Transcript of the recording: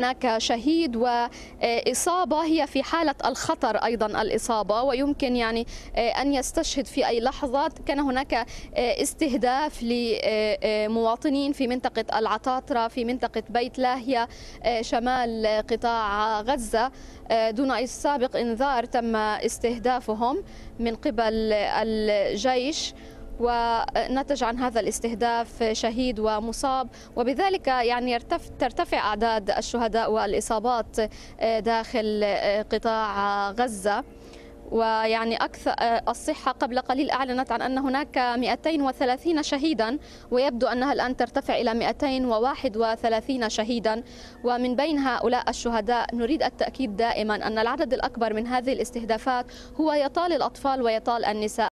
هناك شهيد وإصابة هي في حالة الخطر أيضا الإصابة ويمكن يعني آه، أن يستشهد في أي لحظة كان هناك آه، استهداف لمواطنين في منطقة العطاطرة في منطقة بيت لاهية آه، شمال قطاع غزة دون أي سابق إنذار تم استهدافهم من قبل الجيش ونتج عن هذا الاستهداف شهيد ومصاب وبذلك يعني ترتفع أعداد الشهداء والإصابات آه، داخل آه، قطاع غزة ويعني أكثر آه، الصحة قبل قليل أعلنت عن أن هناك 230 شهيدا ويبدو أنها الآن ترتفع إلى 231 شهيدا ومن بين هؤلاء الشهداء نريد التأكيد دائما أن العدد الأكبر من هذه الاستهدافات هو يطال الأطفال ويطال النساء